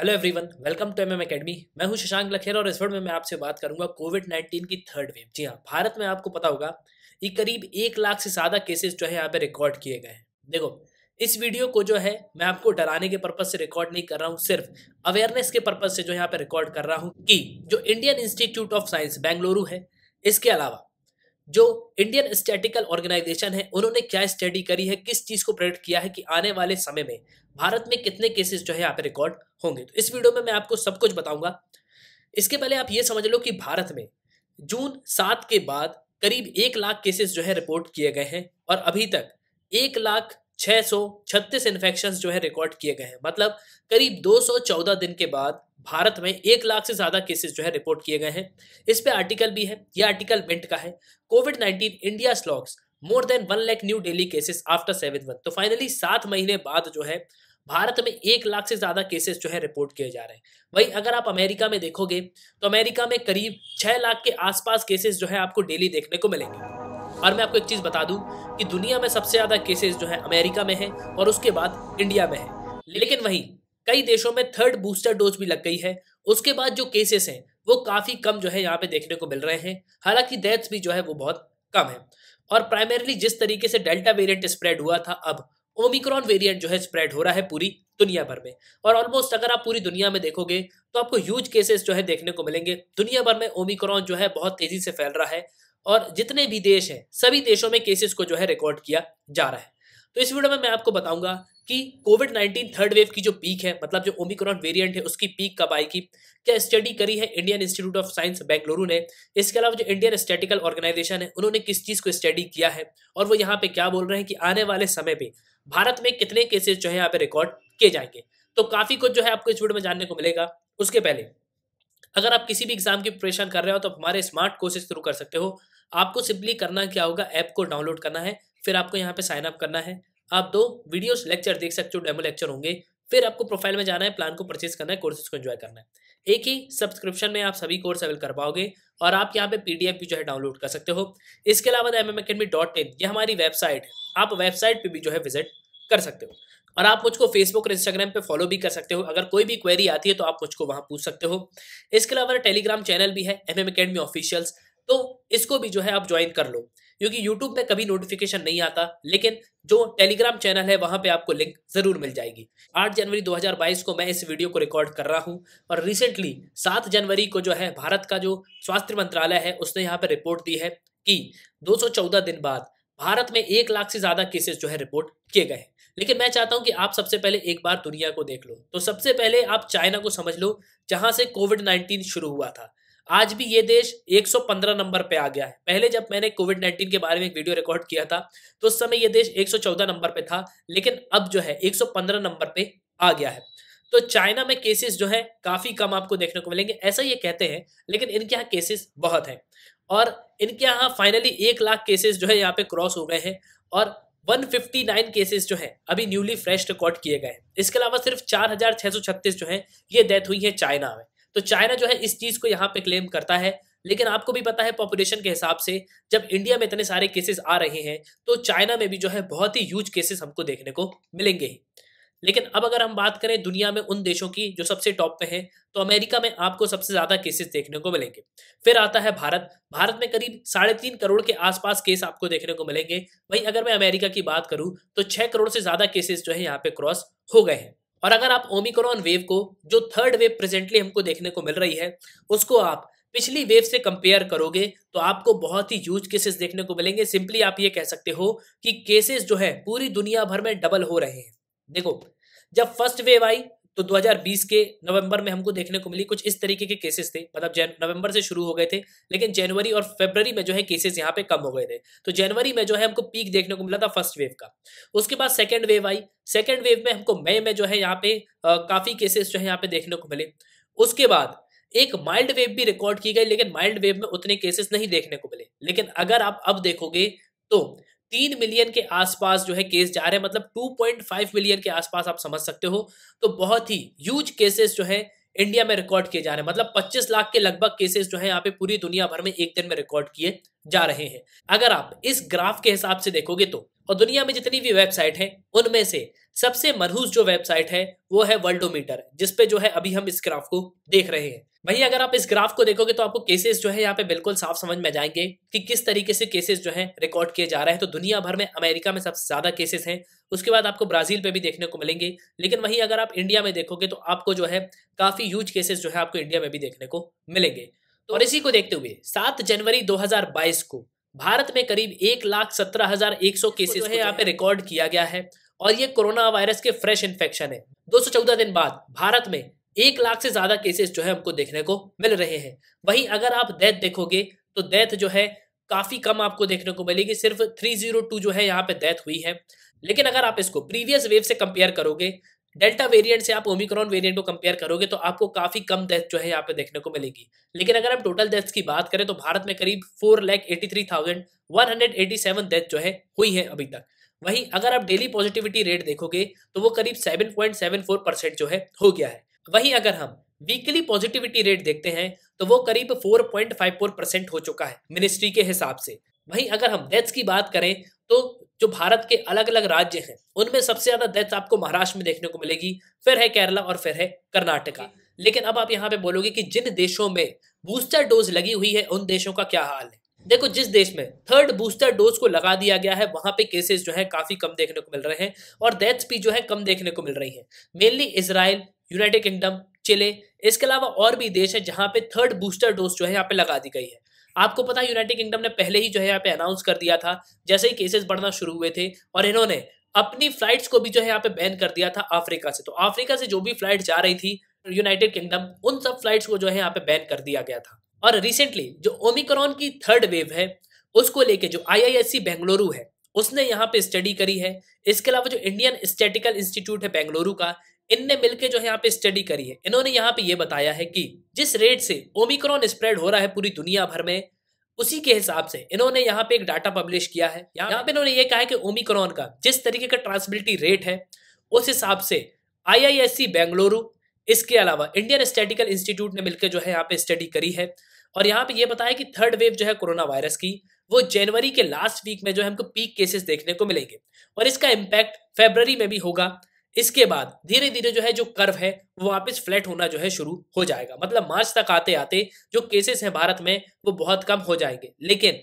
hello everyone welcome to MM academy मैं हूं शशांक लखेरा और इस वर्ड में मैं आपसे बात करूंगा कोविड नाइन्टीन की थर्ड वेव जी हाँ भारत में आपको पता होगा ये करीब एक लाख से ज़्यादा केसेस जो है यहाँ पे रिकॉर्ड किए गए हैं देखो इस वीडियो को जो है मैं आपको डराने के पर्पज से रिकॉर्ड नहीं कर रहा हूँ सिर्फ अवेयरनेस के पर्पज से जो यहाँ पे रिकॉर्ड कर रहा हूँ कि जो Indian Institute of Science Bengaluru है इसके अलावा जो इंडियन स्टैटिकल ऑर्गेनाइजेशन है उन्होंने क्या स्टडी करी है किस चीज़ को प्रेडिक्ट किया है कि आने वाले समय में भारत में कितने केसेस जो है यहाँ पे रिकॉर्ड होंगे तो इस वीडियो में मैं आपको सब कुछ बताऊंगा इसके पहले आप ये समझ लो कि भारत में जून सात के बाद करीब एक लाख केसेस जो है रिपोर्ट किए गए हैं और अभी तक एक लाख 636 इन्फेक्शन जो है रिकॉर्ड किए गए हैं मतलब करीब 214 दिन के बाद भारत में एक लाख से ज़्यादा केसेस जो है रिपोर्ट किए गए हैं इस पे आर्टिकल भी है ये आर्टिकल मिंट का है covid 19 India logs more than one lakh new daily cases after seven month तो फाइनली सात महीने बाद जो है भारत में एक लाख से ज़्यादा केसेस जो है रिपोर्ट किए जा रहे हैं वही अगर आप अमेरिका में देखोगे तो अमेरिका में करीब छह लाख के आसपास केसेस जो है आपको डेली देखने को मिलेंगे और मैं आपको एक चीज़ बता दूं कि दुनिया में सबसे ज़्यादा केसेस जो है अमेरिका में है और उसके बाद इंडिया में है लेकिन वहीं कई देशों में थर्ड बूस्टर डोज भी लग गई है उसके बाद जो केसेस हैं वो काफ़ी कम जो है यहाँ पे देखने को मिल रहे हैं हालांकि डेथ्स भी जो है वो बहुत कम है और प्राइमरीली जिस तरीके से डेल्टा वेरिएंट स्प्रेड हुआ था अब ओमिक्रॉन वेरिएंट जो है स्प्रेड हो रहा है पूरी दुनिया भर में और ऑलमोस्ट अगर आप पूरी दुनिया में देखोगे तो आपको ह्यूज केसेस जो है देखने को मिलेंगे दुनिया भर में ओमिक्रॉन जो है बहुत तेजी से फैल रहा है और जितने भी देश हैं सभी देशों में केसेस को जो है रिकॉर्ड किया जा रहा है तो इस वीडियो में मैं आपको बताऊंगा कि कोविड नाइन्टीन थर्ड वेव की जो पीक है मतलब जो ओमिक्रॉन वेरिएंट है उसकी पीक कब आएगी क्या स्टडी करी है Indian Institute of Science Bengaluru ने इसके अलावा जो इंडियन स्टेटिकल ऑर्गेनाइजेशन है उन्होंने किस चीज़ को स्टडी किया है और वो यहाँ पे क्या बोल रहे हैं कि आने वाले समय पर भारत में कितने केसेज जो है यहाँ पे रिकॉर्ड किए जाएंगे तो काफ़ी कुछ जो है आपको इस वीडियो में जानने को मिलेगा उसके पहले अगर आप किसी भी एग्जाम की प्रिपरेशन कर रहे हो तो हमारे स्मार्ट कोर्सेज थ्रू कर सकते हो आपको सिंपली करना क्या होगा ऐप को डाउनलोड करना है फिर आपको यहाँ पे साइन अप करना है आप दो वीडियोस लेक्चर देख सकते हो डेमो लेक्चर होंगे फिर आपको प्रोफाइल में जाना है प्लान को परचेज करना है कोर्सेज को एंजॉय करना है एक ही सब्सक्रिप्शन में आप सभी कोर्स अवेल कर पाओगे और आप यहाँ पे पीडीएफ भी जो है डाउनलोड कर सकते हो इसके अलावा M M academy dot in ये हमारी वेबसाइट आप वेबसाइट पर भी जो है विजिट कर सकते हो और आप मुझको फेसबुक और इंस्टाग्राम पे फॉलो भी कर सकते हो अगर कोई भी क्वेरी आती है तो आप मुझको वहाँ पूछ सकते हो इसके अलावा टेलीग्राम चैनल भी है एम एम अकेडमी ऑफिशियल्स तो इसको भी जो है आप ज्वाइन कर लो क्योंकि यूट्यूब पे कभी नोटिफिकेशन नहीं आता लेकिन जो टेलीग्राम चैनल है वहाँ पे आपको लिंक ज़रूर मिल जाएगी 8 जनवरी 2022 को मैं इस वीडियो को रिकॉर्ड कर रहा हूँ और रिसेंटली 7 जनवरी को जो है भारत का जो स्वास्थ्य मंत्रालय है उसने यहाँ पर रिपोर्ट दी है कि 214 दिन बाद भारत में एक लाख से ज़्यादा केसेस जो है रिपोर्ट किए गए हैं लेकिन मैं चाहता हूं कि आप सबसे पहले एक बार दुनिया को देख लो तो सबसे पहले आप चाइना को समझ लो जहां से कोविड नाइन्टीन शुरू हुआ था आज भी ये देश 115 नंबर पे आ गया है पहले जब मैंने कोविड 19 के बारे में एक वीडियो रिकॉर्ड किया था तो उस समय ये देश 114 नंबर पे था लेकिन अब जो है 115 नंबर पे आ गया है तो चाइना में केसेस जो है काफी कम आपको देखने को मिलेंगे ऐसा ये कहते हैं लेकिन इनके यहाँ केसेस बहुत हैं और इनके यहाँ फाइनली एक लाख केसेस जो है यहाँ पे क्रॉस हो गए हैं और 159 केसेस जो है अभी न्यूली फ्रेश रिकॉर्ड किए गए हैं इसके अलावा सिर्फ चार जो है ये डेथ हुई है चाइना में तो चाइना जो है इस चीज़ को यहाँ पे क्लेम करता है लेकिन आपको भी पता है पॉपुलेशन के हिसाब से जब इंडिया में इतने सारे केसेस आ रहे हैं तो चाइना में भी जो है बहुत ही ह्यूज केसेस हमको देखने को मिलेंगे ही लेकिन अब अगर हम बात करें दुनिया में उन देशों की जो सबसे टॉप पे हैं तो अमेरिका में आपको सबसे ज्यादा केसेस देखने को मिलेंगे फिर आता है भारत भारत में करीब साढ़े तीन करोड़ के आसपास केस आपको देखने को मिलेंगे वहीं अगर मैं अमेरिका की बात करूं तो छह करोड़ से ज्यादा केसेस जो है यहाँ पे क्रॉस हो गए हैं और अगर आप ओमिक्रॉन वेव को जो थर्ड वेव प्रेजेंटली हमको देखने को मिल रही है उसको आप पिछली वेव से कंपेयर करोगे तो आपको बहुत ही यूज केसेस देखने को मिलेंगे सिंपली आप ये कह सकते हो कि केसेस जो है पूरी दुनिया भर में डबल हो रहे हैं देखो जब फर्स्ट वेव आई तो 2020 के नवंबर में हमको देखने को मिली कुछ इस तरीके के केसेस थे मतलब नवंबर से शुरू हो गए थे लेकिन जनवरी और फरवरी में जो है केसेस यहाँ पे कम हो गए थे तो जनवरी में जो है हमको पीक देखने को मिला था फर्स्ट वेव का उसके बाद सेकेंड वेव आई सेकेंड वेव में हमको मई में जो है यहाँ पे आ, काफी केसेस जो है यहाँ पे देखने को मिले उसके बाद एक माइल्ड वेव भी रिकॉर्ड की गई लेकिन माइल्ड वेव में उतने केसेस नहीं देखने को मिले लेकिन अगर आप अब देखोगे तो तीन मिलियन के आसपास जो है केस जा रहे हैं मतलब 2.5 मिलियन के आसपास आप समझ सकते हो तो बहुत ही ह्यूज केसेस जो है इंडिया में रिकॉर्ड किए जा रहे हैं मतलब 25 लाख के लगभग केसेस जो है यहाँ पे पूरी दुनिया भर में एक दिन में रिकॉर्ड किए जा रहे हैं अगर आप इस ग्राफ के हिसाब से देखोगे तो और दुनिया में जितनी भी वेबसाइट हैं उनमें से सबसे मरहूस जो वेबसाइट है वो है वर्ल्डोमीटर जिसपे जो है अभी हम इस ग्राफ को देख रहे हैं वहीं अगर आप इस ग्राफ को देखोगे तो आपको केसेस जो है यहाँ पे बिल्कुल साफ समझ में जाएंगे कि किस तरीके से केसेस जो है रिकॉर्ड किए जा रहे हैं तो दुनिया भर में अमेरिका में सबसे ज्यादा केसेस हैं उसके बाद आपको ब्राजील पे भी देखने को मिलेंगे लेकिन वहीं अगर आप इंडिया में देखोगे तो आपको जो है काफी ह्यूज केसेस जो है आपको इंडिया में भी देखने को मिलेंगे तो और इसी को देखते हुए सात जनवरी दो को भारत में करीब एक लाख सत्रह हजार एक सौ केसेस तो है यहाँ पे रिकॉर्ड किया गया है और ये कोरोना वायरस के फ्रेश इन्फेक्शन है दो सौ चौदह दिन बाद भारत में एक लाख से ज्यादा केसेस जो है हमको देखने को मिल रहे हैं वहीं अगर आप डेथ देखोगे तो डेथ जो है काफी कम आपको देखने को मिलेगी सिर्फ थ्री जीरो टू जो है यहाँ पे डेथ हुई है लेकिन अगर आप इसको प्रीवियस वेव से कंपेयर करोगे डेल्टा वेरिएंट से आप ओमिक्रॉन वेरिएंट को कंपेयर करोगे तो आपको काफी कम डेथ जो है यहाँ पे देखने को मिलेगी लेकिन अगर हम टोटल डेथ्स की बात करें तो भारत में करीब four lakh eighty three thousand one hundred eighty seven death जो है हुई है अभी तक वहीं अगर आप डेली पॉजिटिविटी रेट देखोगे तो वो करीब seven point seven four percent जो है हो गया है वहीं अगर हम वीकली पॉजिटिविटी रेट देखते हैं तो वो करीब four point five four percent हो चुका है मिनिस्ट्री के हिसाब से वहीं अगर हम डेथ्स की बात करें तो जो भारत के अलग अलग राज्य हैं उनमें सबसे ज्यादा डेथ आपको महाराष्ट्र में देखने को मिलेगी फिर है केरला और फिर है कर्नाटका लेकिन अब आप यहाँ पे बोलोगे कि जिन देशों में बूस्टर डोज लगी हुई है उन देशों का क्या हाल है देखो जिस देश में थर्ड बूस्टर डोज को लगा दिया गया है वहां पे केसेस जो है काफी कम देखने को मिल रहे हैं और डेथ्स भी जो है कम देखने को मिल रही हैं mainly Israel United Kingdom Chile इसके अलावा और भी देश है जहां पे थर्ड बूस्टर डोज जो है यहाँ पे लगा दी गई है आपको पता है यूनाइटेड किंगडम ने पहले ही जो है यहाँ पे अनाउंस कर दिया था जैसे ही केसेस बढ़ना शुरू हुए थे और इन्होंने अपनी फ्लाइट्स को भी जो है यहाँ पे बैन कर दिया था अफ्रीका से तो अफ्रीका से जो भी फ्लाइट जा रही थी यूनाइटेड किंगडम उन सब फ्लाइट्स को जो है यहाँ पे बैन कर दिया गया था और रिसेंटली जो ओमिक्रॉन की थर्ड वेव है उसको लेके जो आईआईएससी बेंगलुरु है उसने यहाँ पे स्टडी करी है इसके अलावा जो इंडियन स्टेटिकल इंस्टीट्यूट है बेंगलुरु का इनने मिलकर जो है यहाँ पे स्टडी करी है इन्होंने यहाँ पे ये बताया है कि जिस रेट से ओमिक्रॉन स्प्रेड हो रहा है पूरी दुनिया भर में उसी के हिसाब से इन्होंने यहाँ पे एक डाटा पब्लिश किया है यहाँ पे इन्होंने ये कहा है कि ओमिक्रॉन का जिस तरीके का ट्रांसबिलिटी रेट है उस हिसाब से आई बेंगलुरु इसके अलावा इंडियन स्टेटिकल इंस्टीट्यूट ने मिलकर जो है यहाँ पे स्टडी करी है और यहाँ पे ये बताया कि थर्ड वेव जो है कोरोना वायरस की वो जनवरी के लास्ट वीक में जो है हमको पीक केसेस देखने को मिलेंगे और इसका इम्पैक्ट फेबररी में भी होगा इसके बाद धीरे धीरे जो है जो कर्व है वो वापस फ्लैट होना जो है शुरू हो जाएगा मतलब मार्च तक आते आते जो केसेस हैं भारत में वो बहुत कम हो जाएंगे लेकिन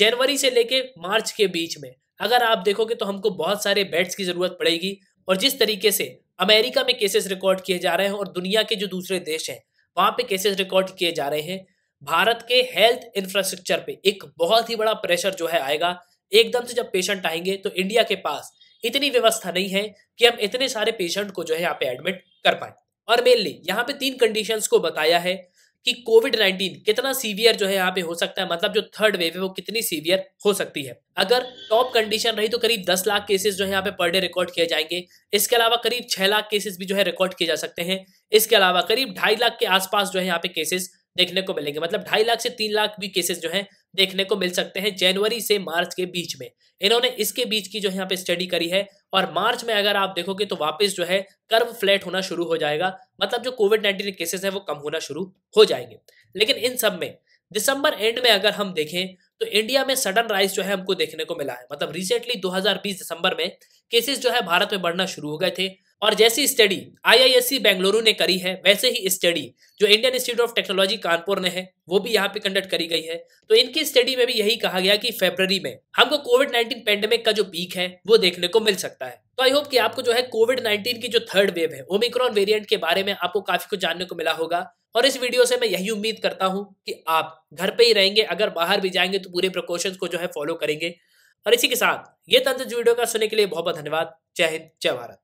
जनवरी से लेके मार्च के बीच में अगर आप देखोगे तो हमको बहुत सारे बेड्स की ज़रूरत पड़ेगी और जिस तरीके से अमेरिका में केसेस रिकॉर्ड किए जा रहे हैं और दुनिया के जो दूसरे देश हैं वहाँ पे केसेस रिकॉर्ड किए जा रहे हैं भारत के हेल्थ इंफ्रास्ट्रक्चर पे एक बहुत ही बड़ा प्रेशर जो है आएगा एकदम से जब पेशेंट आएंगे तो इंडिया के पास इतनी व्यवस्था नहीं है कि हम इतने सारे पेशेंट को जो है यहाँ पे एडमिट कर पाए और मेनली यहाँ पे तीन कंडीशन को बताया है कि कोविड नाइन्टीन कितना सीवियर जो है यहाँ पे हो सकता है मतलब जो थर्ड वेव है वो कितनी सीवियर हो सकती है अगर टॉप कंडीशन रही तो करीब दस लाख केसेस जो है यहाँ पे पर डे रिकॉर्ड किए जाएंगे इसके अलावा करीब छह लाख केसेस भी जो है रिकॉर्ड किए जा सकते हैं इसके अलावा करीब ढाई लाख के आसपास जो है यहाँ पे केसेस देखने को मिलेंगे मतलब ढाई लाख से तीन लाख भी केसेस जो है देखने को मिल सकते हैं जनवरी से मार्च के बीच में इन्होंने इसके बीच की जो यहाँ पे स्टडी करी है और मार्च में अगर आप देखोगे तो वापस जो है कर्व फ्लैट होना शुरू हो जाएगा मतलब जो कोविड नाइन्टीन केसेस हैं वो कम होना शुरू हो जाएंगे लेकिन इन सब में दिसंबर एंड में अगर हम देखें तो इंडिया में सडन राइज जो है हमको देखने को मिला है मतलब रिसेंटली दो दिसंबर में केसेस जो है भारत में बढ़ना शुरू हो गए थे और जैसी स्टडी आईआईएससी बेंगलुरु ने करी है वैसे ही स्टडी जो Indian Institute of Technology Kanpur ने है वो भी यहाँ पे कंडक्ट करी गई है तो इनकी स्टडी में भी यही कहा गया कि फेब्रवरी में हमको कोविड नाइन्टीन पेंडेमिक का जो पीक है वो देखने को मिल सकता है तो आई होप कि आपको जो है कोविड नाइन्टीन की जो थर्ड वेव है ओमिक्रॉन वेरियंट के बारे में आपको काफी कुछ जानने को मिला होगा और इस वीडियो से मैं यही उम्मीद करता हूँ कि आप घर पे ही रहेंगे अगर बाहर भी जाएंगे तो पूरे प्रिकॉशंस को जो है फॉलो करेंगे और इसी के साथ ये तंत्र वीडियो का सुनने के लिए बहुत बहुत धन्यवाद जय हिंद जय भारत